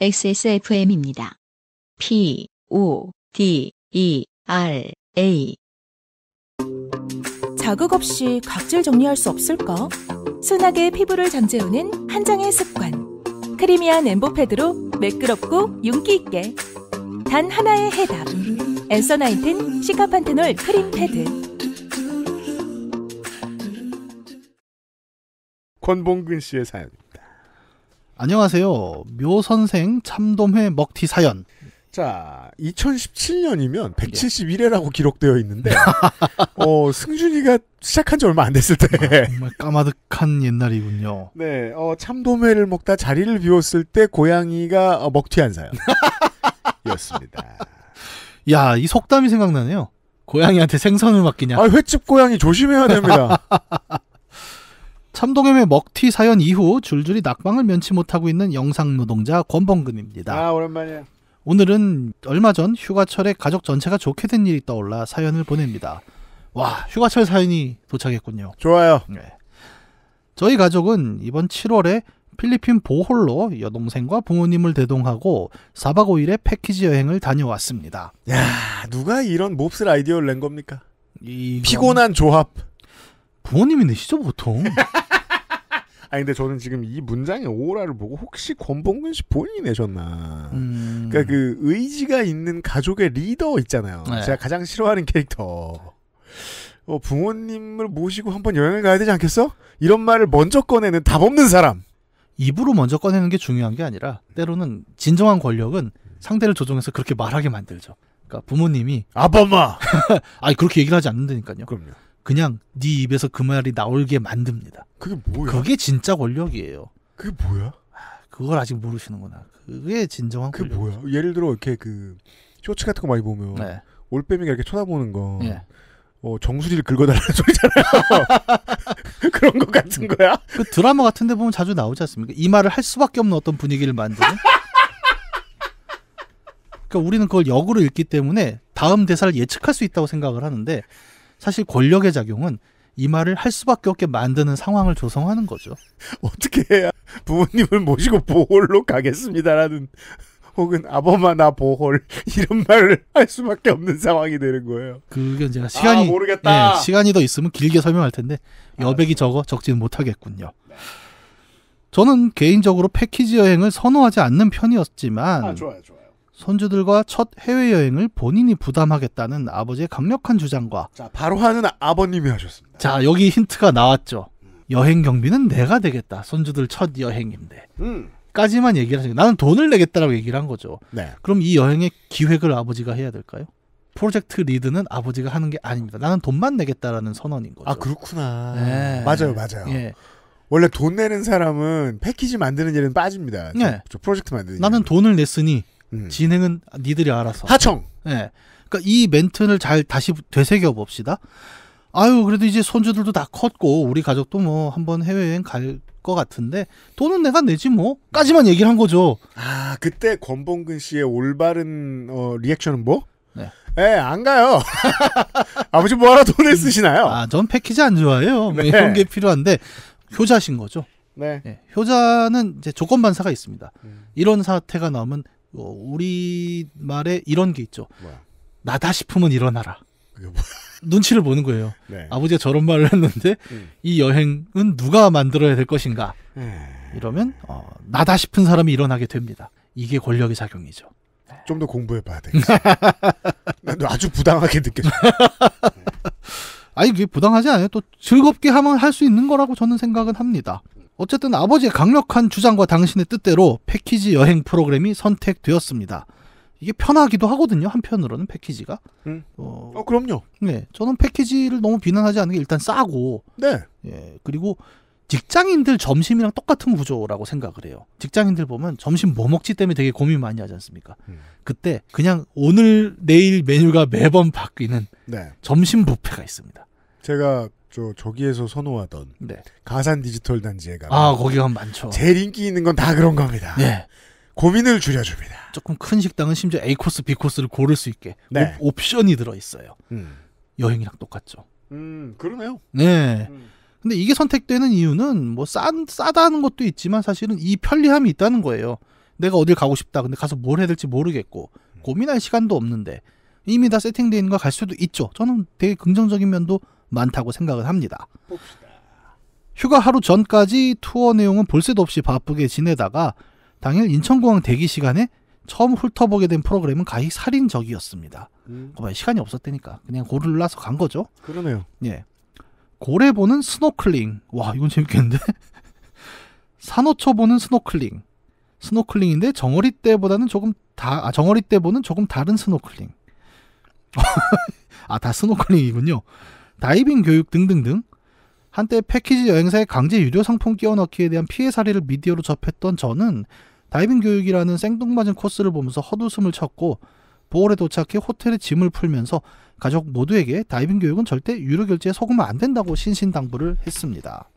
XSFM입니다. P, O, D, E, R, A. 자극 없이 각질 정리할 수 없을까? 순하게 피부를 잠재우는 한 장의 습관. 크리미한 엠보패드로 매끄럽고 윤기 있게. 단 하나의 해답. 엔서나이틴 시카판테놀 크림 패드. 권봉근 씨의 사연. 안녕하세요. 묘선생 참돔회 먹튀 사연. 자, 2017년이면 171회라고 예. 기록되어 있는데, 어, 승준이가 시작한 지 얼마 안 됐을 때. 아, 정말 까마득한 옛날이군요. 네, 어, 참돔회를 먹다 자리를 비웠을 때 고양이가 어, 먹튀한 사연. 이었습니다. 야, 이 속담이 생각나네요. 고양이한테 생선을 맡기냐. 아, 횟집 고양이 조심해야 됩니다. 참동염의 먹튀 사연 이후 줄줄이 낙방을 면치 못하고 있는 영상 노동자 권범근입니다. 아 오랜만이야. 오늘은 얼마 전 휴가철에 가족 전체가 좋게 된 일이 떠올라 사연을 보냅니다. 와 휴가철 사연이 도착했군요. 좋아요. 네. 저희 가족은 이번 7월에 필리핀 보홀로 여동생과 부모님을 대동하고 4박 5일의 패키지 여행을 다녀왔습니다. 야 누가 이런 몹쓸 아이디어를 낸 겁니까? 이건... 피곤한 조합. 부모님이 내시죠 보통. 아니 근데 저는 지금 이 문장의 오라를 보고 혹시 권봉근 씨 본인이 내셨나. 음... 그러니까 그 의지가 있는 가족의 리더 있잖아요. 네. 제가 가장 싫어하는 캐릭터. 어, 부모님을 모시고 한번 여행을 가야 되지 않겠어? 이런 말을 먼저 꺼내는 답 없는 사람. 입으로 먼저 꺼내는 게 중요한 게 아니라 때로는 진정한 권력은 상대를 조종해서 그렇게 말하게 만들죠. 그러니까 부모님이 아빠마. 아니 그렇게 얘기를 하지 않는다니까요. 그럼요. 그냥 네 입에서 그 말이 나올게 만듭니다. 그게 뭐야? 그게 진짜 권력이에요. 그게 뭐야? 아, 그걸 아직 모르시는구나. 그게 진정한 그게 권력. 뭐야? 예를 들어 이렇게 그 쇼츠 같은 거 많이 보면 네. 올빼미가 이렇게 쳐다보는 거. 네. 어, 정수리를 긁어달라는 소리잖아요. 그런 것 같은 거야? 그 드라마 같은 데 보면 자주 나오지 않습니까? 이 말을 할 수밖에 없는 어떤 분위기를 만드는? 그러니까 우리는 그걸 역으로 읽기 때문에 다음 대사를 예측할 수 있다고 생각을 하는데 사실 권력의 작용은 이 말을 할 수밖에 없게 만드는 상황을 조성하는 거죠. 어떻게 해야 부모님을 모시고 보홀로 가겠습니다라는 혹은 아범아 나 보홀 이런 말을 할 수밖에 없는 상황이 되는 거예요. 그게 제 아, 시간이 아, 모르겠다. 예, 시간이 더 있으면 길게 설명할 텐데 아, 여백이 네. 적어 적지는 못하겠군요. 네. 저는 개인적으로 패키지 여행을 선호하지 않는 편이었지만 아, 좋아요, 좋아요. 손주들과 첫 해외여행을 본인이 부담하겠다는 아버지의 강력한 주장과 자, 바로 하는 아버님이 하셨습니다. 자, 여기 힌트가 나왔죠. 여행 경비는 내가 되겠다. 손주들 첫 여행인데. 음. 까지만 얘기를 하시고 나는 돈을 내겠다라고 얘기를 한 거죠. 네. 그럼 이 여행의 기획을 아버지가 해야 될까요? 프로젝트 리드는 아버지가 하는 게 아닙니다. 나는 돈만 내겠다라는 선언인 거죠. 아 그렇구나. 네. 맞아요, 맞아요. 네. 원래 돈 내는 사람은 패키지 만드는 일은 빠집니다. 네. 저, 저 프로젝트 만드는. 나는 일은. 돈을 냈으니 음. 진행은 니들이 알아서. 하청. 예. 네. 그러니까 이 멘트를 잘 다시 되새겨 봅시다. 아유 그래도 이제 손주들도 다 컸고 우리 가족도 뭐 한번 해외여행 갈 것 같은데 돈은 내가 내지 뭐까지만 얘기를 한 거죠. 아 그때 권봉근 씨의 올바른 어, 리액션은 뭐? 네. 에, 예, 안 가요. 아버지 뭐하러 돈을 음. 쓰시나요? 아, 전 패키지 안 좋아해요. 뭐 네. 이런 게 필요한데 효자신 거죠. 네. 네. 효자는 이제 조건 반사가 있습니다. 음. 이런 사태가 나오면 어, 우리 말에 이런 게 있죠. 뭐야? 나다 싶으면 일어나라. 눈치를 보는 거예요. 네. 아버지가 저런 말을 했는데 음. 이 여행은 누가 만들어야 될 것인가? 네. 이러면 어, 나다 싶은 사람이 일어나게 됩니다. 이게 권력의 작용이죠. 네. 좀더 공부해 봐야 되겠도 아주 부당하게 느껴져. 아니 그게 부당하지 않아요. 또 즐겁게 하면 할 수 있는 거라고 저는 생각은 합니다. 어쨌든 아버지의 강력한 주장과 당신의 뜻대로 패키지 여행 프로그램이 선택되었습니다. 이게 편하기도 하거든요. 한편으로는 패키지가. 음. 어, 어, 그럼요. 네, 저는 패키지를 너무 비난하지 않는 게 일단 싸고. 네. 예, 그리고 직장인들 점심이랑 똑같은 구조라고 생각을 해요. 직장인들 보면 점심 뭐 먹지 때문에 되게 고민 많이 하지 않습니까? 음. 그때 그냥 오늘 내일 메뉴가 매번 바뀌는 네. 점심 뷔페가 있습니다. 제가 저 저기에서 선호하던 네. 가산 디지털 단지에 가면 아 거기 가 많죠. 제일 인기 있는 건 다 그런 겁니다. 네. 고민을 줄여줍니다. 조금 큰 식당은 심지어 A 코스, B 코스를 고를 수 있게 네. 옵, 션이 들어 있어요. 음. 여행이랑 똑같죠. 음 그러네요. 네. 음. 근데 이게 선택되는 이유는 뭐 싼, 싸다는 것도 있지만 사실은 이 편리함이 있다는 거예요. 내가 어딜 가고 싶다. 근데 가서 뭘 해야 될지 모르겠고 음. 고민할 시간도 없는데 이미 다 세팅되어 있는 걸갈 수도 있죠. 저는 되게 긍정적인 면도 많다고 생각을 합니다. 휴가 하루 전까지 투어 내용은 볼 새도 없이 바쁘게 지내다가 당일 인천공항 대기 시간에 처음 훑어보게 된 프로그램은 가히 살인적이었습니다. 음. 시간이 없었다니까 그냥 고를 라서 간 거죠. 그러네요. 예. 고래 보는 스노클링. 와 이건 재밌겠는데. 산호초 보는 스노클링. 스노클링인데 정어리 때보다는 조금 다 아, 정어리 때보는 조금 다른 스노클링. 아다 스노클링이군요. 다이빙 교육 등등등 한때 패키지 여행사에 강제 유료 상품 끼워넣기에 대한 피해 사례를 미디어로 접했던 저는 다이빙 교육이라는 생뚱맞은 코스를 보면서 헛웃음을 쳤고 보홀에 도착해 호텔에 짐을 풀면서 가족 모두에게 다이빙 교육은 절대 유료 결제에 속으면 안 된다고 신신당부를 했습니다.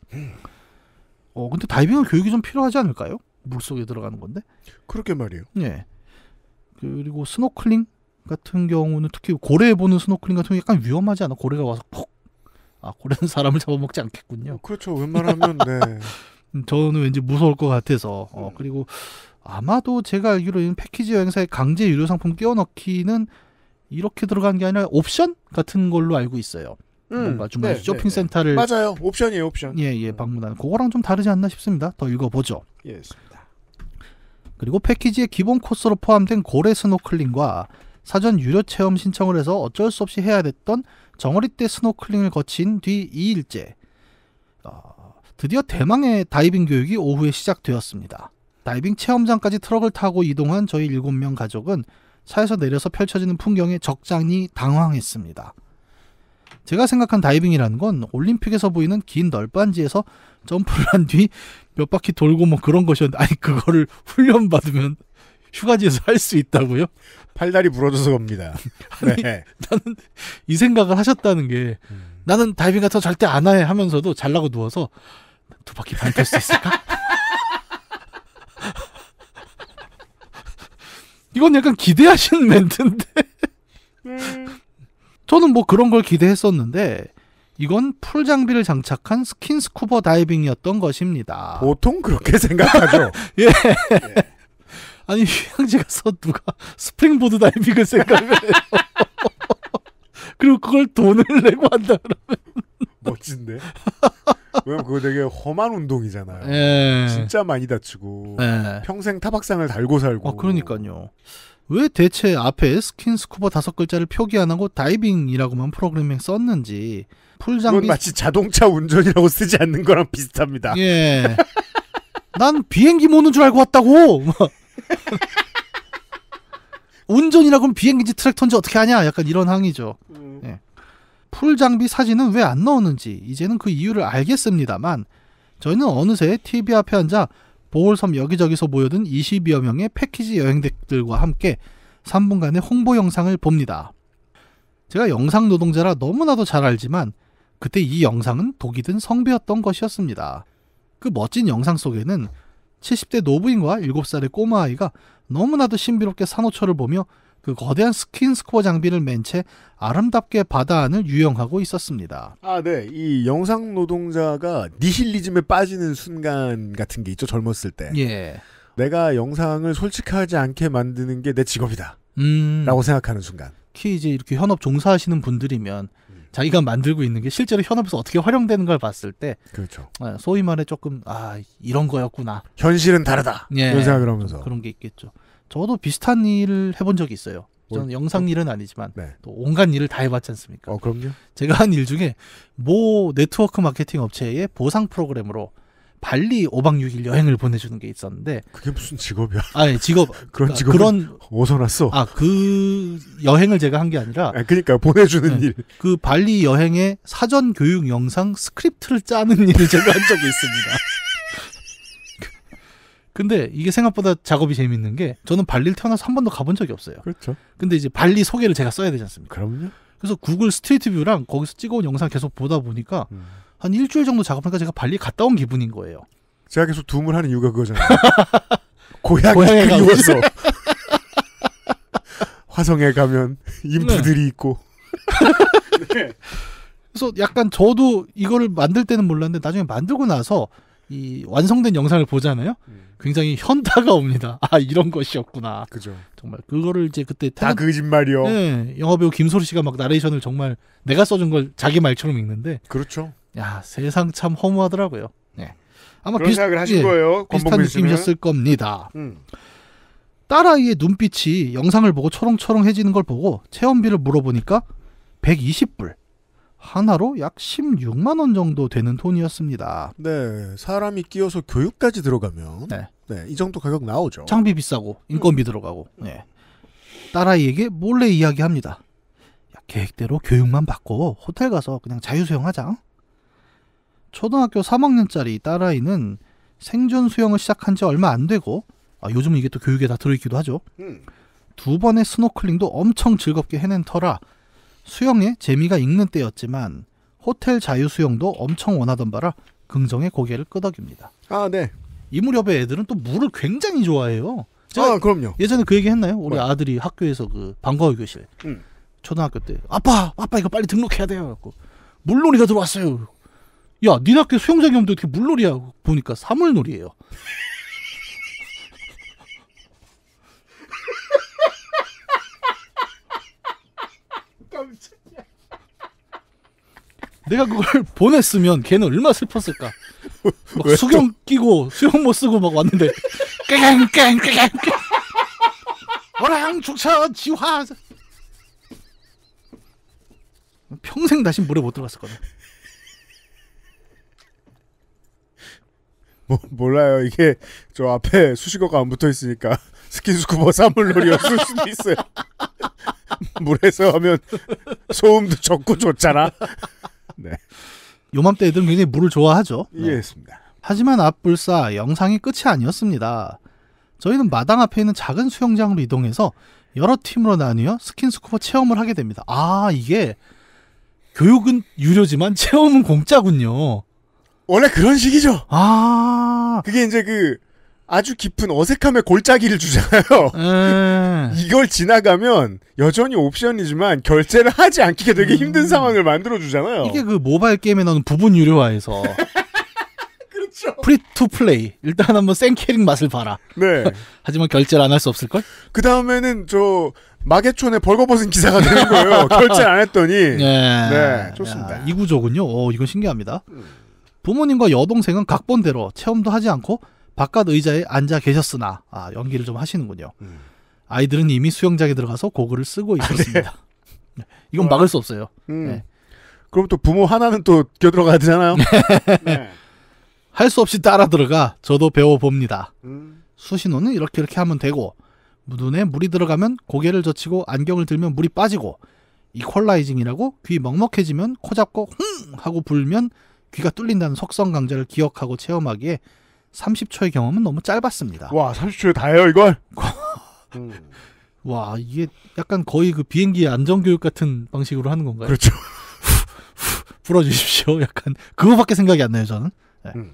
어 근데 다이빙은 교육이 좀 필요하지 않을까요? 물 속에 들어가는 건데. 그렇게 말이에요. 예. 그리고 스노클링 같은 경우는 특히 고래 보는 스노클링 같은 경우 약간 위험하지 않아? 고래가 와서 퍽 아고려는 사람을 잡아먹지 않겠군요. 그렇죠. 웬만하면 네. 음, 저는 왠지 무서울 것 같아서 어, 음. 그리고 아마도 제가 알기로는 패키지 여행사의 강제 유료 상품 끼워넣기는 이렇게 들어간 게 아니라 옵션 같은 걸로 알고 있어요. 음, 뭔가 주말 네, 네 쇼핑 네. 센터를 네. 맞아요. 옵션이에요, 옵션. 예, 예, 방문하는 그거랑 좀 다르지 않나 싶습니다. 더 읽어 보죠. 예, 습니다 그리고 패키지의 기본 코스로 포함된 고래 스노클링과 사전 유료 체험 신청을 해서 어쩔 수 없이 해야 됐던 정어리 때 스노클링을 거친 뒤 2일째 어, 드디어 대망의 다이빙 교육이 오후에 시작되었습니다. 다이빙 체험장까지 트럭을 타고 이동한 저희 7명 가족은 차에서 내려서 펼쳐지는 풍경에 적잖이 당황했습니다. 제가 생각한 다이빙이라는 건 올림픽에서 보이는 긴 널빤지에서 점프를 한 뒤 몇 바퀴 돌고 뭐 그런 것이었는데 아니 그거를 훈련 받으면 휴가지에서 할 수 있다고요? 팔다리 부러져서 겁니다. 아니, 네. 나는 이 생각을 하셨다는 게 음. 나는 다이빙 같은 거 절대 안 해 하면서도 잘라고 누워서 두 바퀴 반될수 있을까? 이건 약간 기대하시 멘트인데. 음. 저는 뭐 그런 걸 기대했었는데 이건 풀 장비를 장착한 스킨 스쿠버 다이빙이었던 것입니다. 보통 그렇게 생각하죠. 예. 예. 아니 휴양지 가서 누가 스프링보드 다이빙을 생각해요. 그리고 그걸 돈을 내고 한다 그러면 멋진데. 왜냐면 그거 되게 험한 운동이잖아요. 예. 진짜 많이 다치고 예. 평생 타박상을 달고 살고. 아, 그러니까요. 왜 대체 앞에 스킨스쿠버 다섯 글자를 표기 안 하고 다이빙이라고만 프로그래밍 썼는지 풀 장비. 그건 마치 자동차 운전이라고 쓰지 않는 거랑 비슷합니다. 예. 난 비행기 모는 줄 알고 왔다고. 운전이라고 하 비행기인지 트랙터인지 어떻게 하냐 약간 이런 항의죠. 음. 예. 풀 장비 사진은 왜안 넣었는지 이제는 그 이유를 알겠습니다만 저희는 어느새 TV 앞에 앉아 보홀섬 여기저기서 모여든 20여 명의 패키지 여행객들과 함께 3분간의 홍보 영상을 봅니다. 제가 영상 노동자라 너무나도 잘 알지만 그때 이 영상은 독이 든 성배였던 것이었습니다. 그 멋진 영상 속에는 70대 노부인과 7살의 꼬마아이가 너무나도 신비롭게 산호초를 보며 그 거대한 스킨스코어 장비를 맨 채 아름답게 바다 안을 유영하고 있었습니다. 아, 네. 이 영상 노동자가 니힐리즘에 빠지는 순간 같은 게 있죠. 젊었을 때. 예. 내가 영상을 솔직하지 않게 만드는 게 내 직업이다. 음. 라고 생각하는 순간. 특히 이제 이렇게 현업 종사하시는 분들이면 자기가 만들고 있는 게 실제로 현업에서 어떻게 활용되는 걸 봤을 때 그렇죠. 어, 소위 말해 조금 아 이런 거였구나. 현실은 다르다. 예, 이런 생각을 하면서 그런 게 있겠죠. 저도 비슷한 일을 해본 적이 있어요. 저는 올, 뭐, 영상 뭐? 일은 아니지만 네. 또 온갖 일을 다 해봤지 않습니까? 어, 그럼요. 제가 한 일 중에 모 네트워크 마케팅 업체의 보상 프로그램으로 발리 5박 6일 여행을 보내주는 게 있었는데 그게 무슨 직업이야? 아니 직업 그런 그러니까 직업 그런 어서 났어? 아그 여행을 제가 한 게 아니라 아, 그러니까 보내주는 네, 일. 그 발리 여행의 사전 교육 영상 스크립트를 짜는 일을 제가 한 적이 있습니다. 근데 이게 생각보다 작업이 재밌는 게 저는 발리를 태어나서 한 번도 가본 적이 없어요. 그렇죠. 근데 이제 발리 소개를 제가 써야 되지 않습니까? 그럼요. 그래서 구글 스트리트 뷰랑 거기서 찍어온 영상 계속 보다 보니까 음. 한 일주일 정도 작업하니까 제가 발리 갔다 온 기분인 거예요. 제가 계속 둠을 하는 이유가 그거잖아요. 고향이 그리워서. 화성에 가면 인프들이 네. 있고. 네. 그래서 약간 저도 이거를 만들 때는 몰랐는데 나중에 만들고 나서 이 완성된 영상을 보잖아요. 음. 굉장히 현타가 옵니다. 아 이런 것이었구나. 그죠. 정말 그거를 이제 그때 다 거짓말이요. 네, 영화배우 김소리 씨가 막 나레이션을 정말 내가 써준 걸 자기 말처럼 읽는데. 그렇죠. 야 세상 참 허무하더라고요. 네. 아마 비슷, 하신 예, 거예요. 비슷한 느낌이셨을 겁니다. 음. 딸아이의 눈빛이 영상을 보고 초롱초롱해지는 걸 보고 체험비를 물어보니까 120불. 하나로 약 16만 원 정도 되는 돈이었습니다. 네, 사람이 끼어서 교육까지 들어가면 네. 네, 이 정도 가격 나오죠. 장비 비싸고 인건비 음. 들어가고. 음. 네. 딸아이에게 몰래 이야기합니다. 야, 계획대로 교육만 받고 호텔 가서 그냥 자유수영하자. 초등학교 3학년짜리 딸아이는 생존 수영을 시작한 지 얼마 안 되고 아, 요즘 이게 또 교육에 다 들어있기도 하죠. 음. 두 번의 스노클링도 엄청 즐겁게 해낸 터라 수영에 재미가 익는 때였지만 호텔 자유 수영도 엄청 원하던 바라 긍정의 고개를 끄덕입니다. 아 네. 이 무렵에 애들은 또 물을 굉장히 좋아해요. 아 그럼요. 예전에 그 얘기 했나요? 우리 뭐 아들이 학교에서 그 방과후 교실 음. 초등학교 때 아빠 아빠 이거 빨리 등록해야 돼요. 물놀이가 들어왔어요. 야, 니네 학교 수영장에 오데 어떻게 물놀이야? 보니까 사물놀이에요. 깜짝이야. 내가 그걸 보냈으면 걔는 얼마나 슬펐을까. 막 수경 끼고 수영 못 쓰고 막 왔는데 깽깽깽깽 어랑 죽차 지화 평생 다시 물에 못 들어갔을 거네. 뭐, 몰라요. 이게 저 앞에 수식어가 안 붙어 있으니까 스킨스쿠버 사물놀이였을 수도 있어요. 물에서 하면 소음도 적고 좋잖아. 네. 요맘때 애들은 굉장히 물을 좋아하죠. 이해했습니다. 네. 예, 하지만 앞불사 영상이 끝이 아니었습니다. 저희는 마당 앞에 있는 작은 수영장으로 이동해서 여러 팀으로 나뉘어 스킨스쿠버 체험을 하게 됩니다. 아, 이게 교육은 유료지만 체험은 공짜군요. 원래 그런 식이죠. 아. 그게 이제 그 아주 깊은 어색함의 골짜기를 주잖아요. 예. 이걸 지나가면 여전히 옵션이지만 결제를 하지 않기가 되게 음. 힘든 상황을 만들어 주잖아요. 이게 그 모바일 게임에 나오는 부분 유료화에서 그렇죠. 프리 투 플레이. 일단 한번 생캐릭 맛을 봐라. 네. 하지만 결제를 안 할 수 없을 걸? 그 다음에는 저 마계촌에 벌거벗은 기사가 되는 거예요. 결제 안 했더니. 네. 네. 좋습니다. 야, 이 구조군요. 어, 이건 신기합니다. 음. 부모님과 여동생은 각본대로 체험도 하지 않고 바깥 의자에 앉아 계셨으나 아, 연기를 좀 하시는군요. 음. 아이들은 이미 수영장에 들어가서 고글을 쓰고 아, 네. 있었습니다. 네. 이건 막을 수 없어요. 음. 네. 그럼 또 부모 하나는 또 껴들어가야 되잖아요. 네. 네. 할수 없이 따라 들어가 저도 배워봅니다. 음. 수신호는 이렇게 이렇게 하면 되고 눈에 물이 들어가면 고개를 젖히고 안경을 들면 물이 빠지고 이퀄라이징이라고 귀 먹먹해지면 코 잡고 흥 하고 불면 귀가 뚫린다는 석성 강좌를 기억하고 체험하기에 30초의 경험은 너무 짧았습니다. 와, 30초에 다예요, 이걸? 음. 와, 이게 약간 거의 그 비행기 안전교육 같은 방식으로 하는 건가요? 그렇죠. 불어주십시오. 약간, 그거밖에 생각이 안 나요, 저는. 네. 음.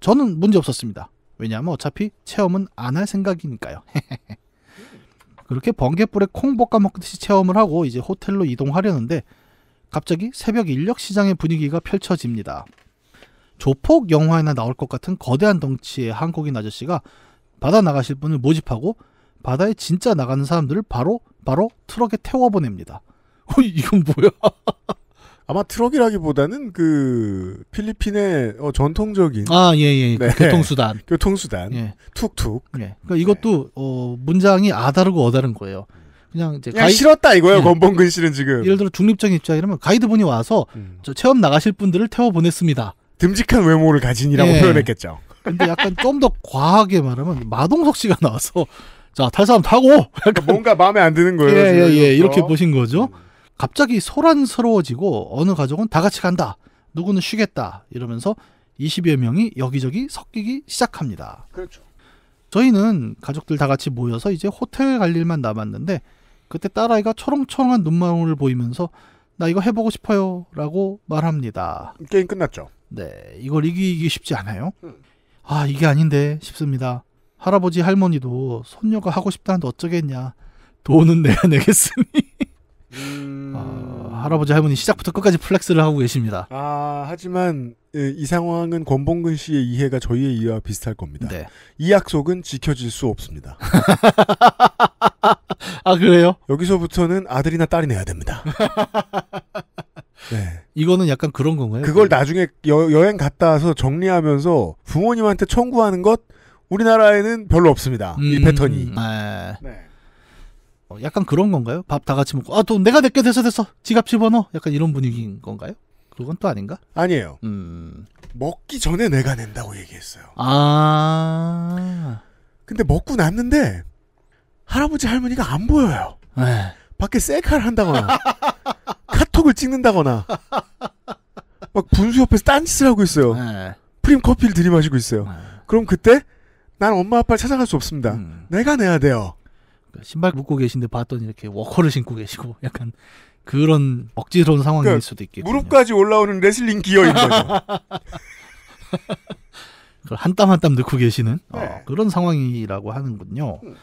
저는 문제 없었습니다. 왜냐하면 어차피 체험은 안 할 생각이니까요. 그렇게 번개불에 콩 볶아 먹듯이 체험을 하고 이제 호텔로 이동하려는데 갑자기 새벽 인력 시장의 분위기가 펼쳐집니다. 조폭 영화에나 나올 것 같은 거대한 덩치의 한국인 아저씨가 바다 나가실 분을 모집하고 바다에 진짜 나가는 사람들을 바로 바로 트럭에 태워 보냅니다. 어, 이건 뭐야? 아마 트럭이라기보다는 그 필리핀의 어, 전통적인 아예예 예. 그 네. 교통수단 교통수단 예. 툭툭 예. 그러니까 이것도 네. 어, 문장이 아다르고 어다른 거예요. 그냥 이제 그냥 가이... 싫었다 이거예요. 예. 권봉근 씨는 지금. 예를 들어 중립적인 입장이라면 가이드분이 와서 음. 저 체험 나가실 분들을 태워 보냈습니다. 듬직한 외모를 가진이라고 네. 표현했겠죠. 근데 약간 좀 더 과하게 말하면 마동석 씨가 나와서 자, 탈 사람 타고 그러 그러니까 뭔가 마음에 안 드는 거예요. 예, 예, 예. 그렇죠? 이렇게 보신 거죠. 음. 갑자기 소란스러워지고 어느 가족은 다 같이 간다. 누구는 쉬겠다. 이러면서 20여 명이 여기저기 섞이기 시작합니다. 그렇죠. 저희는 가족들 다 같이 모여서 이제 호텔 갈 일만 남았는데 그때 딸아이가 초롱초롱한 눈망울을 보이면서 나 이거 해보고 싶어요 라고 말합니다. 게임 끝났죠? 네. 이걸 이기기 쉽지 않아요? 음. 아, 이게 아닌데 싶습니다. 할아버지 할머니도 손녀가 하고 싶다는데 어쩌겠냐. 돈은 내야 내겠으니. 음... 아... 할아버지 할머니 시작부터 끝까지 플렉스를 하고 계십니다. 아 하지만 예, 이 상황은 권봉근 씨의 이해가 저희의 이해와 비슷할 겁니다. 네. 이 약속은 지켜질 수 없습니다. 아 그래요? 여기서부터는 아들이나 딸이 내야 됩니다. 네. 이거는 약간 그런 건가요? 그걸 나중에 여, 여행 갔다 와서 정리하면서 부모님한테 청구하는 것 우리나라에는 별로 없습니다. 음, 이 패턴이. 네. 네. 어, 약간 그런 건가요? 밥 다 같이 먹고 아 또 내가 낼게 됐어 됐어 지갑 집어넣어 약간 이런 분위기인 건가요? 그건 또 아닌가? 아니에요. 음. 먹기 전에 내가 낸다고 얘기했어요. 아. 근데 먹고 났는데 할아버지 할머니가 안 보여요. 에 네. 밖에 셀카를 한다거나 카톡을 찍는다거나 막 분수 옆에서 딴짓을 하고 있어요. 에 네. 프림 커피를 들이마시고 있어요. 에 네. 그럼 그때 난 엄마 아빠를 찾아갈 수 없습니다. 음. 내가 내야 돼요. 그러니까 신발 묶고 계신데 봤더니 이렇게 워커를 신고 계시고 약간 그런 억지스러운 상황일 그러니까 수도 있겠고 무릎까지 올라오는 레슬링 기어인 거죠. 한 땀 한땀 넣고 계시는 어, 네. 어, 그런 상황이라고 하는군요. 음.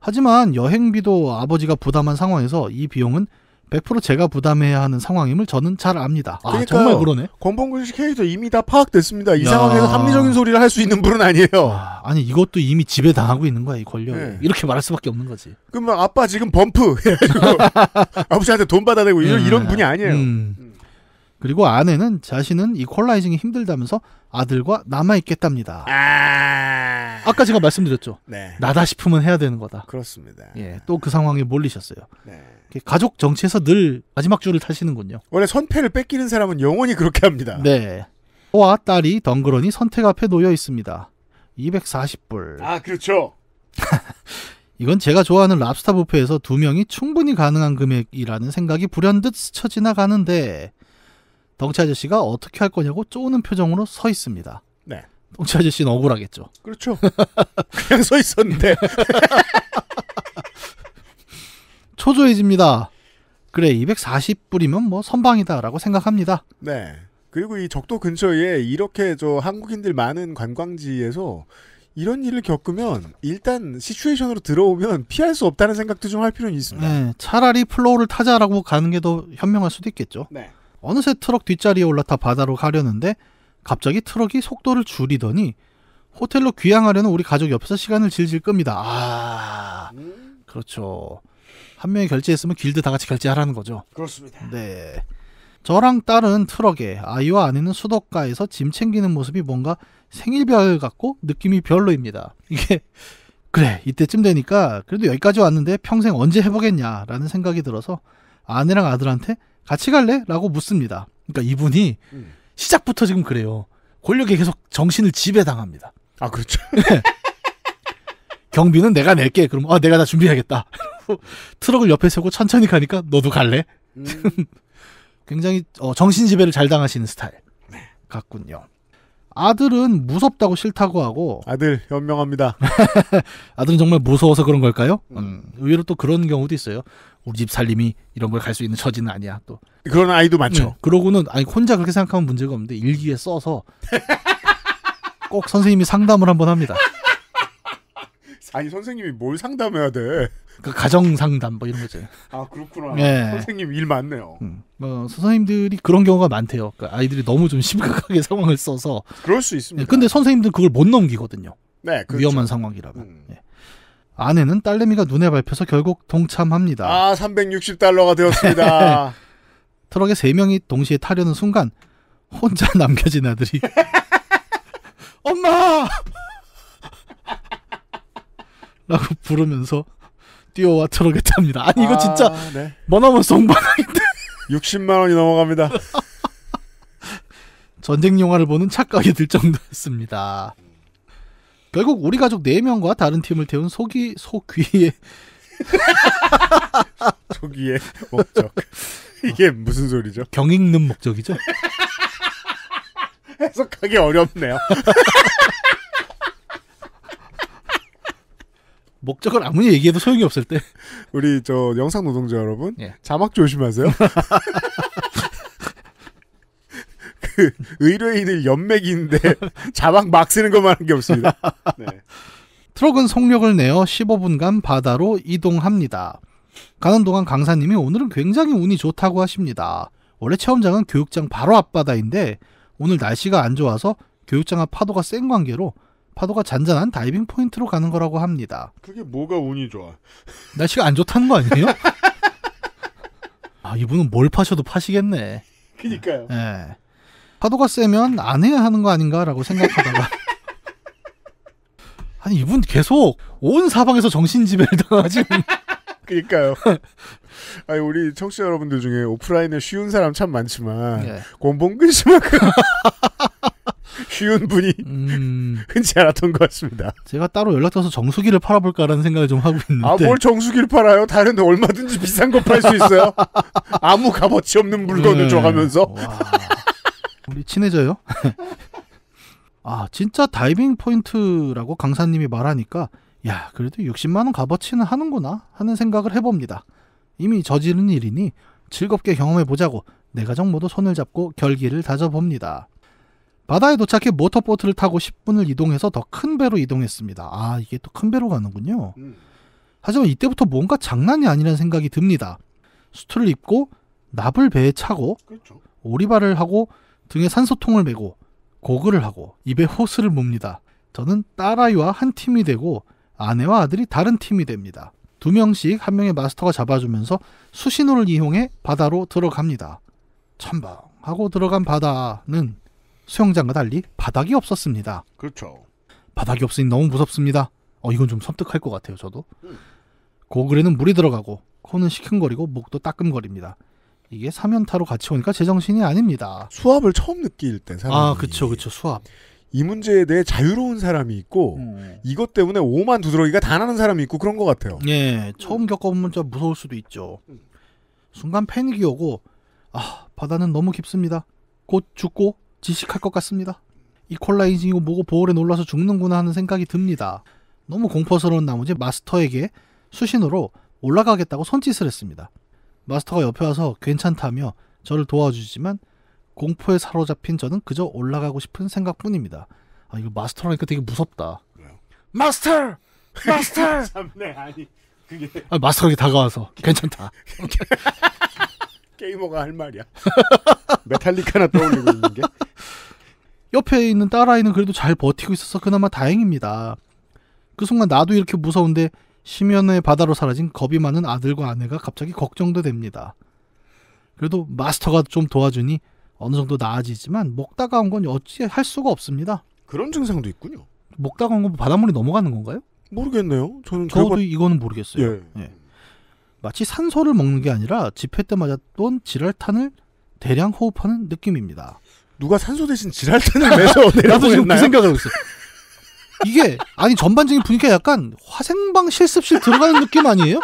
하지만 여행비도 아버지가 부담한 상황에서 이 비용은 100% 제가 부담해야 하는 상황임을 저는 잘 압니다. 아, 그러니까요. 정말 그러네. 권봉근 씨 케이스 이미 다 파악됐습니다. 이 야. 상황에서 합리적인 소리를 할 수 있는 분은 아니에요. 아, 아니 이것도 이미 지배당하고 있는 거야 이 권력. 네. 이렇게 말할 수밖에 없는 거지. 그러면 뭐 아빠 지금 범프 아버지한테 돈 받아내고 이런 네. 이런 분이 아니에요. 음. 음. 그리고 아내는 자신은 이퀄라이징이 힘들다면서 아들과 남아있겠답니다. 아... 까 제가 말씀드렸죠. 네. 나다 싶으면 해야 되는 거다. 그렇습니다. 예, 또 그 상황에 몰리셨어요. 네. 가족 정치에서 늘 마지막 줄을 타시는군요. 원래 선패를 뺏기는 사람은 영원히 그렇게 합니다. 네. 와 딸이 덩그러니 선택 앞에 놓여 있습니다. 240불. 아, 그렇죠. 이건 제가 좋아하는 랍스타 부페에서 두 명이 충분히 가능한 금액이라는 생각이 불현듯 스쳐 지나가는데 덩치 아저씨가 어떻게 할 거냐고 쪼는 표정으로 서 있습니다. 네. 덩치 아저씨는 억울하겠죠. 그렇죠. 그냥 서 있었는데. 초조해집니다. 그래, 240불이면 뭐 선방이다라고 생각합니다. 네. 그리고 이 적도 근처에 이렇게 저 한국인들 많은 관광지에서 이런 일을 겪으면 일단 시츄에이션으로 들어오면 피할 수 없다는 생각도 좀 할 필요는 있습니다. 네, 차라리 플로우를 타자라고 가는 게 더 현명할 수도 있겠죠. 네. 어느새 트럭 뒷자리에 올라타 바다로 가려는데 갑자기 트럭이 속도를 줄이더니 호텔로 귀향하려는 우리 가족 옆에서 시간을 질질 끕니다. 아, 그렇죠. 한 명이 결제했으면 길드 다 같이 결제하라는 거죠. 그렇습니다. 네. 저랑 딸은 트럭에 아이와 아내는 수도가에서 짐 챙기는 모습이 뭔가 생일별 같고 느낌이 별로입니다. 이게 그래 이때쯤 되니까 그래도 여기까지 왔는데 평생 언제 해보겠냐라는 생각이 들어서 아내랑 아들한테 같이 갈래? 라고 묻습니다. 그러니까 이분이 음. 시작부터 지금 그래요. 권력에 계속 정신을 지배당합니다. 아, 그렇죠. 네. 경비는 내가 낼게. 그럼, 아, 내가 다 준비해야겠다. 트럭을 옆에 세고 천천히 가니까 너도 갈래? 음. 굉장히 어, 정신 지배를 잘 당하시는 스타일 네. 같군요. 아들은 무섭다고 싫다고 하고 아들 현명합니다 아들은 정말 무서워서 그런 걸까요? 음. 음. 의외로 또 그런 경우도 있어요. 우리 집 살림이 이런 걸 갈 수 있는 처지는 아니야 또 그런 아이도 음, 많죠. 네. 그러고는 아니 혼자 그렇게 생각하면 문제가 없는데 일기에 써서 꼭 선생님이 상담을 한번 합니다. 아니 선생님이 뭘 상담해야 돼? 그 가정 상담 뭐 이런 거지. 아 그렇구나. 네. 선생님 일 많네요. 음. 어, 선생님들이 그런 경우가 많대요. 그러니까 아이들이 너무 좀 심각하게 상황을 써서. 그럴 수 있습니다. 네, 근데 선생님들 그걸 못 넘기거든요. 네, 그렇죠. 위험한 상황이라면. 음. 네. 아내는 딸내미가 눈에 밟혀서 결국 동참합니다. 아, 360달러가 되었습니다. 트럭에 세 명이 동시에 타려는 순간 혼자 남겨진 아들이 엄마 라고 부르면서 뛰어와 트럭에 탑니다. 아니 이거 아, 진짜 네. 머나먼 성방인데 60만 원이 넘어갑니다. 전쟁 영화를 보는 착각이 들 정도였습니다. 결국 우리 가족 4명과 다른 팀을 태운 소기 소귀의 소귀의 목적. 이게 무슨 소리죠? 경익는 목적이죠? 해석하기 어렵네요. 목적을 아무리 얘기해도 소용이 없을 때. 우리 저 영상 노동자 여러분, 예. 자막 조심하세요. 그 의뢰인을 연맥인데 자막 막 쓰는 것만 한 게 없습니다. 네. 트럭은 속력을 내어 15분간 바다로 이동합니다. 가는 동안 강사님이 오늘은 굉장히 운이 좋다고 하십니다. 원래 체험장은 교육장 바로 앞바다인데 오늘 날씨가 안 좋아서 교육장 앞 파도가 센 관계로 파도가 잔잔한 다이빙 포인트로 가는 거라고 합니다. 그게 뭐가 운이 좋아? 날씨가 안 좋다는 거 아니에요? 아, 이분은 뭘 파셔도 파시겠네. 그니까요. 예. 네. 파도가 세면 안 해야 하는 거 아닌가라고 생각하다가. 아니, 이분 계속 온 사방에서 정신지배를 당하지. 그니까요. 아니, 우리 청취자 여러분들 중에 오프라인에 쉬운 사람 참 많지만, 예. 권봉근 씨만큼 쉬운 분이 음... 흔치 않았던 것 같습니다. 제가 따로 연락줘서 정수기를 팔아볼까라는 생각을 좀 하고 있는데. 아, 뭘 정수기를 팔아요? 다른 데 얼마든지 비싼 거 팔 수 있어요? 아무 값어치 없는 물건을 네. 줘가면서. 와... 우리 친해져요? 아, 진짜 다이빙 포인트라고 강사님이 말하니까, 야, 그래도 60만원 값어치는 하는구나 하는 생각을 해봅니다. 이미 저지른 일이니 즐겁게 경험해보자고 내 가족 모두 손을 잡고 결기를 다져봅니다. 바다에 도착해 모터보트를 타고 10분을 이동해서 더 큰 배로 이동했습니다. 아, 이게 또 큰 배로 가는군요. 음. 하지만 이때부터 뭔가 장난이 아니라는 생각이 듭니다. 수트를 입고 납을 배에 차고 그렇죠. 오리발을 하고 등에 산소통을 메고 고글을 하고 입에 호스를 뭅니다. 저는 딸아이와 한 팀이 되고 아내와 아들이 다른 팀이 됩니다. 두 명씩 한 명의 마스터가 잡아주면서 수신호를 이용해 바다로 들어갑니다. 첨방 하고 들어간 바다는 수영장과 달리 바닥이 없었습니다. 그렇죠. 바닥이 없으니 너무 무섭습니다. 어, 이건 좀 섬뜩할 것 같아요, 저도. 음. 고글에는 물이 들어가고, 코는 시큰거리고, 목도 따끔거립니다. 이게 사면타로 같이 오니까 제정신이 아닙니다. 수압을 처음 느낄 때 사람이. 아, 그쵸, 그쵸, 수압. 이 문제에 대해 자유로운 사람이 있고, 음. 이것 때문에 오만 두드러기가 다 나는 사람이 있고 그런 것 같아요. 예, 처음 겪어본 문자 무서울 수도 있죠. 음. 순간 패닉이 오고, 아, 바다는 너무 깊습니다. 곧 죽고 지식할 것 같습니다. 이콜라 인징이고 뭐고 보홀에 놀라서 죽는구나 하는 생각이 듭니다. 너무 공포스러운 나머지 마스터에게 수신으로 올라가겠다고 손짓을 했습니다. 마스터가 옆에 와서 괜찮다며 저를 도와주지만 공포에 사로잡힌 저는 그저 올라가고 싶은 생각뿐입니다. 아 이거 마스터라니까 되게 무섭다. 마스터! 마스터! 참네 아니 그게 아, 마스터에게 다가와서 괜찮다. 게이머가 할 말이야. 메탈리카나 떠올리고 있는 게. 옆에 있는 딸아이는 그래도 잘 버티고 있어서 그나마 다행입니다. 그 순간 나도 이렇게 무서운데 심연의 바다로 사라진 겁이 많은 아들과 아내가 갑자기 걱정도 됩니다. 그래도 마스터가 좀 도와주니 어느 정도 나아지지만 먹다가 온 건 어찌 할 수가 없습니다. 그런 증상도 있군요. 먹다가 온건 뭐 바닷물이 넘어가는 건가요? 모르겠네요. 저는 저도 이거는 모르겠어요. 예. 예. 마치 산소를 먹는 게 아니라 집회 때 맞았던 지랄탄을 대량 호흡하는 느낌입니다. 누가 산소 대신 지랄탄을 내서 나도 지금 그생각 하고 있어. 이게 아니 전반적인 분위기가 약간 화생방 실습실 들어가는 느낌 아니에요?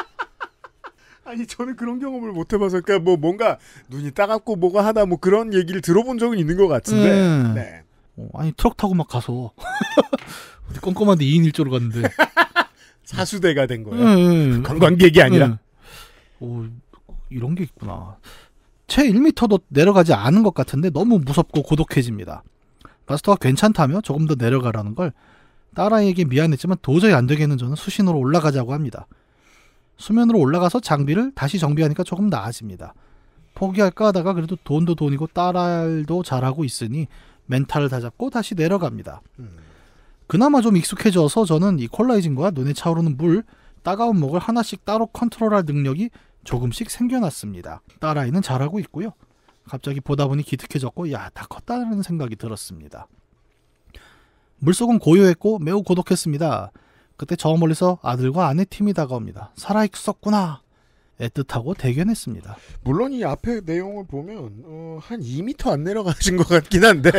아니 저는 그런 경험을 못 해봐서 그러니까 뭐 뭔가 눈이 따갑고 뭐가 하다 뭐 그런 얘기를 들어본 적은 있는 것 같은데. 음. 네. 어, 아니 트럭 타고 막 가서 어디 껌껌한데 2인 1조로 갔는데 사수대가 된 거예요. 음, 음, 관광객이 아니라. 음. 오, 이런 게 있구나. 채 1m도 내려가지 않은 것 같은데 너무 무섭고 고독해집니다. 바스터가 괜찮다며 조금 더 내려가라는 걸 딸아이에게 미안했지만 도저히 안 되겠는 저는 수신으로 올라가자고 합니다. 수면으로 올라가서 장비를 다시 정비하니까 조금 나아집니다. 포기할까 하다가 그래도 돈도 돈이고 딸알도 잘하고 있으니 멘탈을 다잡고 다시 내려갑니다. 음. 그나마 좀 익숙해져서 저는 이 콜라이징과 눈에 차오르는 물, 따가운 목을 하나씩 따로 컨트롤할 능력이 조금씩 생겨났습니다. 딸아이는 잘하고 있고요. 갑자기 보다 보니 기특해졌고 야 다 컸다는 생각이 들었습니다. 물속은 고요했고 매우 고독했습니다. 그때 저 멀리서 아들과 아내 팀이 다가옵니다. 살아있었구나. 애틋하고 대견했습니다. 물론 이 앞에 내용을 보면 어, 한 2미터 안 내려가신 것 같긴 한데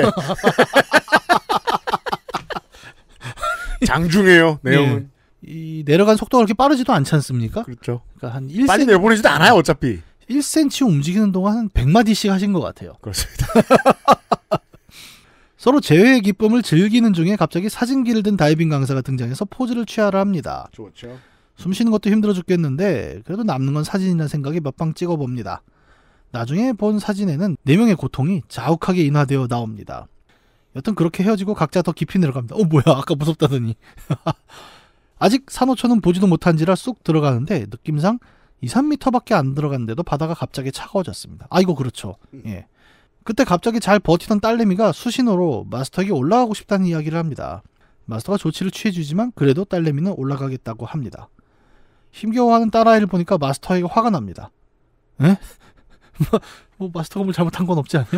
장중해요 내용은. 네. 이 내려간 속도가 그렇게 빠르지도 않지 않습니까? 그렇죠. 그러니까 한 1cm 빨리 내보내지도 않아요, 어차피. 1cm 움직이는 동안 한 100마디씩 하신 것 같아요. 그렇습니다. 서로 재회의 기쁨을 즐기는 중에 갑자기 사진기를 든 다이빙 강사가 등장해서 포즈를 취하라 합니다. 좋죠. 숨 쉬는 것도 힘들어 죽겠는데 그래도 남는 건 사진이라는 생각에 몇방 찍어봅니다. 나중에 본 사진에는 4 명의 고통이 자욱하게 인화되어 나옵니다. 여튼 그렇게 헤어지고 각자 더 깊이 내려갑니다. 어 뭐야 아까 무섭다더니 아직 산호초는 보지도 못한지라 쑥 들어가는데 느낌상 2, 3미터밖에 안 들어갔는데도 바다가 갑자기 차가워졌습니다. 아이고 그렇죠. 음. 예. 그때 갑자기 잘 버티던 딸내미가 수신호로 마스터에게 올라가고 싶다는 이야기를 합니다. 마스터가 조치를 취해주지만 그래도 딸내미는 올라가겠다고 합니다. 힘겨워하는 딸아이를 보니까 마스터에게 화가 납니다. 에? 예? 뭐, 뭐 마스터가 뭘 잘못한 건 없지 않냐?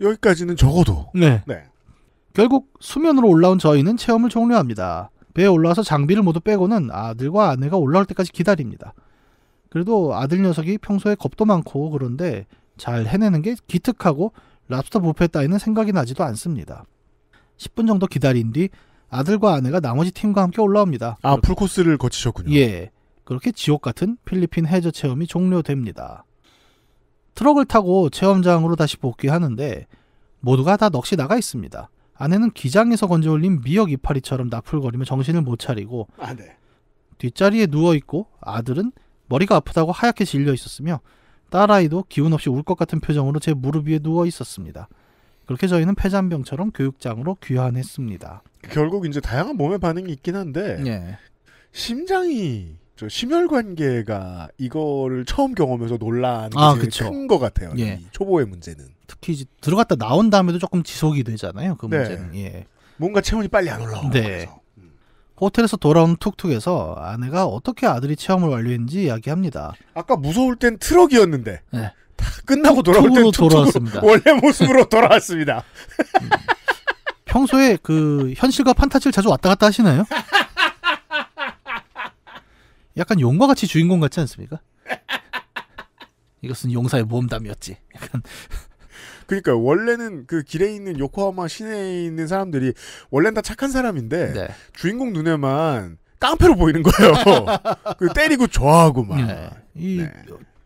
여기까지는 적어도. 네. 네. 결국 수면으로 올라온 저희는 체험을 종료합니다. 배에 올라와서 장비를 모두 빼고는 아들과 아내가 올라올 때까지 기다립니다. 그래도 아들 녀석이 평소에 겁도 많고 그런데 잘 해내는 게 기특하고 랍스터 부페 따위는 생각이 나지도 않습니다. 10분 정도 기다린 뒤 아들과 아내가 나머지 팀과 함께 올라옵니다. 아, 풀코스를 거치셨군요. 예. 그렇게 지옥 같은 필리핀 해저 체험이 종료됩니다. 트럭을 타고 체험장으로 다시 복귀하는데 모두가 다 넋이 나가 있습니다. 아내는 기장에서 건져 올린 미역 이파리처럼 나풀거리며 정신을 못 차리고 아, 네. 뒷자리에 누워 있고 아들은 머리가 아프다고 하얗게 질려 있었으며 딸아이도 기운 없이 울 것 같은 표정으로 제 무릎 위에 누워 있었습니다. 그렇게 저희는 폐잔병처럼 교육장으로 귀환했습니다. 결국 이제 다양한 몸의 반응이 있긴 한데 네. 심장이 저 심혈관계가 이거를 처음 경험해서 놀란 아, 게 큰것 같아요. 예. 초보의 문제는. 특히 이제 들어갔다 나온 다음에도 조금 지속이 되잖아요. 그 네. 문제는. 예. 뭔가 체온이 빨리 안 올라오고. 네. 음. 호텔에서 돌아온 툭툭에서 아내가 어떻게 아들이 체험을 완료했는지 이야기합니다. 아까 무서울 땐 트럭이었는데 네. 다 끝나고 돌아올 땐 돌아왔습니다. 원래 모습으로 돌아왔습니다. 음, 평소에 그 현실과 판타지를 자주 왔다 갔다 하시나요? 약간 용과 같이 주인공 같지 않습니까? 이것은 용사의 모험담이었지. 약간 그러니까 원래는 그 길에 있는 요코하마 시내에 있는 사람들이 원래는 다 착한 사람인데 네. 주인공 눈에만 깡패로 보이는 거예요. 그 때리고 좋아하고 막. 네. 이 네.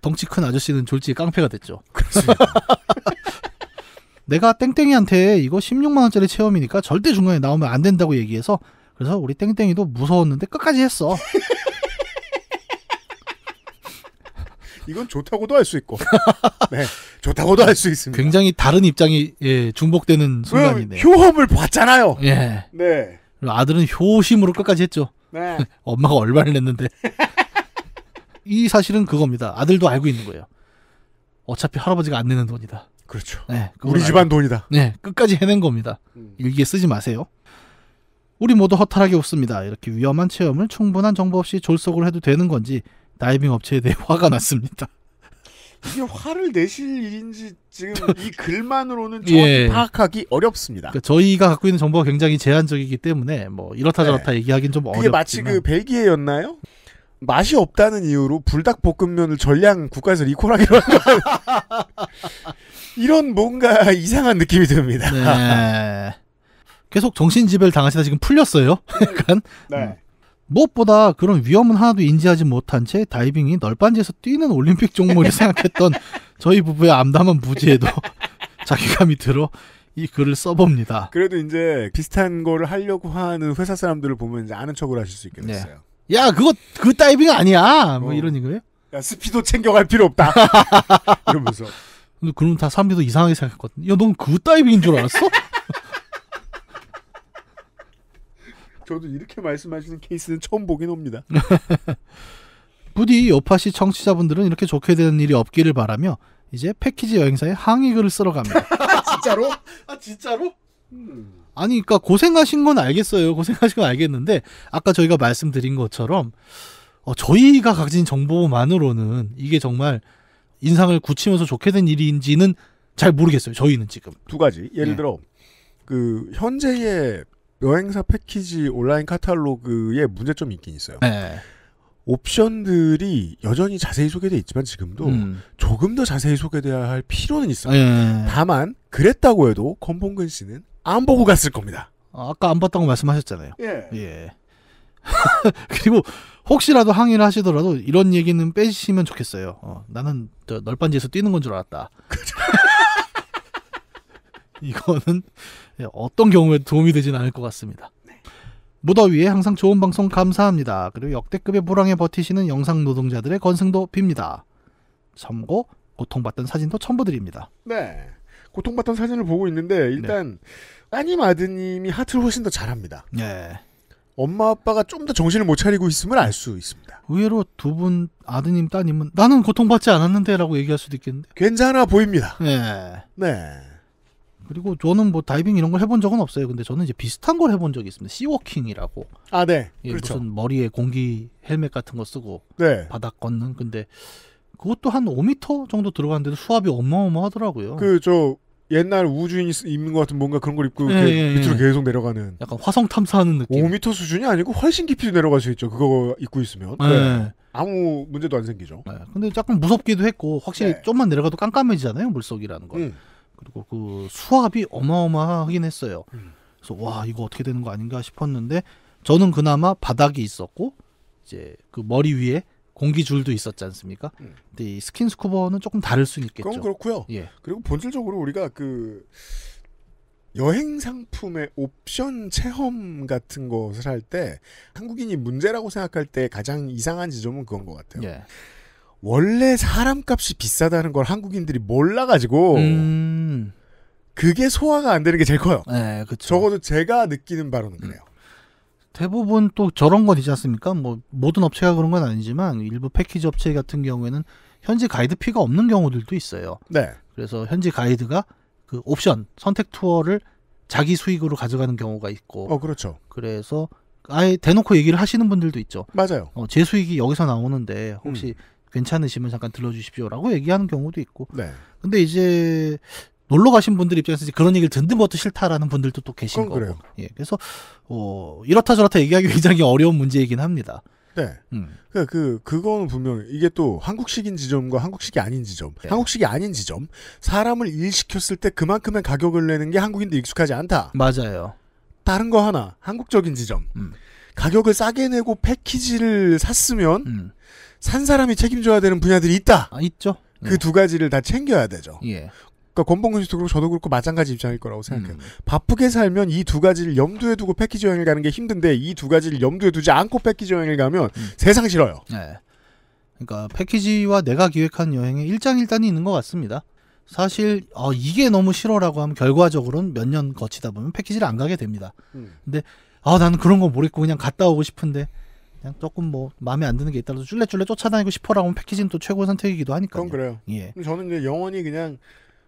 덩치 큰 아저씨는 졸지에 깡패가 됐죠. 내가 땡땡이한테 이거 16만 원짜리 체험이니까 절대 중간에 나오면 안 된다고 얘기해서 그래서 우리 땡땡이도 무서웠는데 끝까지 했어. 이건 좋다고도 할 수 있고. 네. 좋다고도 할 수 있습니다. 굉장히 다른 입장이 예, 중복되는 순간이네요. 효험을 봤잖아요. 예. 네. 아들은 효심으로 끝까지 했죠. 네. 엄마가 얼마를 냈는데. 이 사실은 그겁니다. 아들도 알고 있는 거예요. 어차피 할아버지가 안 내는 돈이다. 그렇죠. 네, 우리 집안 알고. 돈이다. 네, 끝까지 해낸 겁니다. 음. 일기에 쓰지 마세요. 우리 모두 허탈하게 웃습니다. 이렇게 위험한 체험을 충분한 정보 없이 졸속을 해도 되는 건지 다이빙 업체에 대해 화가 났습니다. 이게 화를 내실 일인지 지금 이 글만으로는 예. 정확히 예. 파악하기 어렵습니다. 그러니까 저희가 갖고 있는 정보가 굉장히 제한적이기 때문에 뭐 이렇다 네. 저렇다 네. 얘기하긴 좀 어렵지만 이게 마치 그 벨기에였나요? 맛이 없다는 이유로 불닭볶음면을 전량 국가에서 리콜하기로 한 이런 뭔가 이상한 느낌이 듭니다. 네. 계속 정신지배를 당하시다 지금 풀렸어요. 약간. 네. 음. 무엇보다 그런 위험은 하나도 인지하지 못한 채 다이빙이 널빤지에서 뛰는 올림픽 종목을 생각했던 저희 부부의 암담한 무지에도 자기감이 들어 이 글을 써봅니다. 그래도 이제 비슷한 거를 하려고 하는 회사 사람들을 보면 이제 아는 척을 하실 수있겠 네. 됐어요. 네. 야, 그거 그 다이빙 아니야. 뭐 어. 이런 이거예요. 야, 스피도 챙겨갈 필요 없다. 이러면서. 근데 그럼 다 사람들도 이상하게 생각했거든. 야, 넌 그 다이빙인 줄 알았어? 저도 이렇게 말씀하시는 케이스는 처음 보긴 합니다 부디 요파시 청취자분들은 이렇게 좋게 되는 일이 없기를 바라며 이제 패키지 여행사에 항의글을 쓰러 갑니다. 아, 진짜로? 아 진짜로? 음. 아니 그러니까 고생하신 건 알겠어요. 고생하신 건 알겠는데 아까 저희가 말씀드린 것처럼 어, 저희가 가진 정보만으로는 이게 정말 인상을 굳히면서 좋게 된 일인지는 잘 모르겠어요. 저희는 지금 두 가지 예를 네. 들어 그 현재의 여행사 패키지 온라인 카탈로그에 문제점이 있긴 있어요. 네. 옵션들이 여전히 자세히 소개되어 있지만 지금도 음. 조금 더 자세히 소개되어야할 필요는 있어요. 예. 다만 그랬다고 해도 권봉근 씨는 안 보고 갔을 겁니다. 아, 아까 안 봤다고 말씀하셨잖아요. 예. 예. 그리고 혹시라도 항의를 하시더라도 이런 얘기는 빼시면 좋겠어요. 어, 나는 저 널빤지에서 뛰는 건 줄 알았다. 이거는 어떤 경우에 도움이 되진 않을 것 같습니다. 무더위에 항상 좋은 방송 감사합니다. 그리고 역대급의 불황에 버티시는 영상 노동자들의 건승도 빕니다. 참고 고통받던 사진도 첨부드립니다. 네. 고통받던 사진을 보고 있는데 일단 네. 따님 아드님이 하트를 훨씬 더 잘합니다. 네. 엄마 아빠가 좀 더 정신을 못 차리고 있음을 알 수 있습니다. 의외로 두 분 아드님 따님은 나는 고통받지 않았는데라고 얘기할 수도 있겠는데. 괜찮아 보입니다. 네. 네. 그리고 저는 뭐 다이빙 이런 걸 해본 적은 없어요. 근데 저는 이제 비슷한 걸 해본 적이 있습니다. 시워킹이라고. 아, 네. 예, 그렇죠. 무슨 머리에 공기 헬멧 같은 거 쓰고 네. 바닥 걷는. 근데 그것도 한 5m 정도 들어가는데도 수압이 어마어마하더라고요. 그 저 옛날 우주인이 입는 것 같은 뭔가 그런 걸 입고 이렇게 예, 예, 예. 밑으로 계속 내려가는. 약간 화성 탐사하는 느낌. 5m 수준이 아니고 훨씬 깊이도 내려갈 수 있죠. 그거 입고 있으면. 네. 네. 아무 문제도 안 생기죠. 네. 근데 조금 무섭기도 했고 확실히 네. 좀만 내려가도 깜깜해지잖아요. 물속이라는 거. 음. 그리고 그 수압이 어마어마하긴 했어요. 음. 그래서 와 이거 어떻게 되는 거 아닌가 싶었는데 저는 그나마 바닥이 있었고 이제 그 머리 위에 공기 줄도 있었지 않습니까? 음. 근데 이 스킨 스쿠버는 조금 다를 수 있겠죠. 그건 그렇고요. 예. 그리고 본질적으로 우리가 그 여행 상품의 옵션 체험 같은 것을 할 때 한국인이 문제라고 생각할 때 가장 이상한 지점은 그건 것 같아요. 예. 원래 사람값이 비싸다는 걸 한국인들이 몰라가지고 음... 그게 소화가 안 되는 게 제일 커요. 네, 그렇죠. 적어도 제가 느끼는 바로는 그래요. 음. 대부분 또 저런 건 있지 않습니까? 뭐 모든 업체가 그런 건 아니지만 일부 패키지 업체 같은 경우에는 현지 가이드 피가 없는 경우들도 있어요. 네. 그래서 현지 가이드가 그 옵션 선택 투어를 자기 수익으로 가져가는 경우가 있고. 어, 그렇죠. 그래서 아예 대놓고 얘기를 하시는 분들도 있죠. 맞아요. 어, 제 수익이 여기서 나오는데 혹시 음. 괜찮으시면 잠깐 들러주십시오라고 얘기하는 경우도 있고. 네. 근데 이제 놀러 가신 분들 입장에서 그런 얘기를 듣는 것도 싫다라는 분들도 또 계신 거고. 그래요. 예. 그래서 어, 이렇다 저렇다 얘기하기 굉장히 어려운 문제이긴 합니다. 네. 음. 그, 그, 그건 분명, 이게 또 한국식인 지점과 한국식이 아닌 지점. 네. 한국식이 아닌 지점. 사람을 일시켰을 때 그만큼의 가격을 내는 게 한국인들 익숙하지 않다. 맞아요. 다른 거 하나, 한국적인 지점. 음. 가격을 싸게 내고 패키지를 샀으면, 음. 산 사람이 책임져야 되는 분야들이 있다. 아, 있죠. 그두 예. 네. 가지를 다 챙겨야 되죠. 예. 그러니까 권봉근 씨도 그렇고 저도 그렇고 마찬가지 입장일 거라고 생각해요. 음. 바쁘게 살면 이 두 가지를 염두에 두고 패키지 여행을 가는 게 힘든데 이 두 가지를 염두에 두지 않고 패키지 여행을 가면 음. 세상 싫어요. 네. 그러니까 패키지와 내가 기획한 여행에 일장일단이 있는 것 같습니다. 사실 어, 이게 너무 싫어라고 하면 결과적으로는 몇 년 거치다 보면 패키지를 안 가게 됩니다. 음. 근데 아 나는 그런 거 모르겠고 그냥 갔다 오고 싶은데 그냥 조금 뭐 마음에 안 드는 게 있다라도 줄레줄레 쫓아다니고 싶어라고 하면 패키지는 또 최고 의 선택이기도 하니까. 그럼 그래요. 예. 저는 이제 영원히 그냥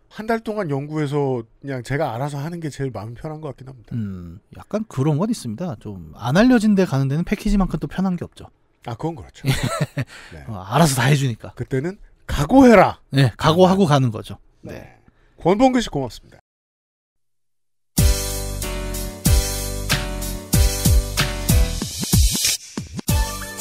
한 달 동안 연구해서 그냥 제가 알아서 하는 게 제일 마음 편한 것 같긴 합니다. 음, 약간 그런 건 있습니다. 좀 안 알려진 데 가는 데는 패키지만큼 또 편한 게 없죠. 아, 그건 그렇죠. 예. 네. 어, 알아서 다 해주니까. 그때는 각오해라. 네, 각오하고 가는 거죠. 네. 네. 권봉근 씨 고맙습니다.